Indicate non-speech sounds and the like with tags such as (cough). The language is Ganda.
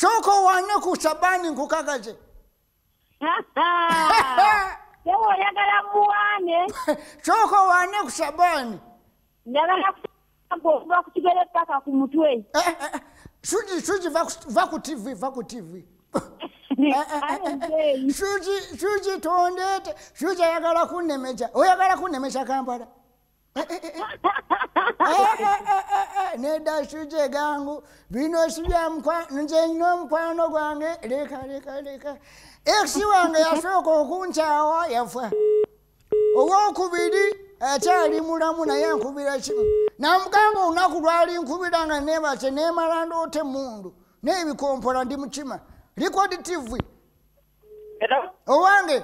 shoko wane ku shabani nkukakaze (laughs) oyagala muwane shoko (laughs) wane ku shabani njagala ku kigere paka ku mutwe eh, eh, eh, suji suji va ku tv va ku tv (laughs) suji suji tondete suji ayagala kunemeca oyagala kunemeca kambala nedashuje gangu bino sibyamkwa nze nyina omukwano gwange leka leka leka ekisi wange yasooka okunkyawa yafa owokubiri akyali mulamu naye nkubira kimu namugamba olunaku lwali nkubira nga nebase nemala ndoota emundu neebikompola ndi mukima likoditivu owange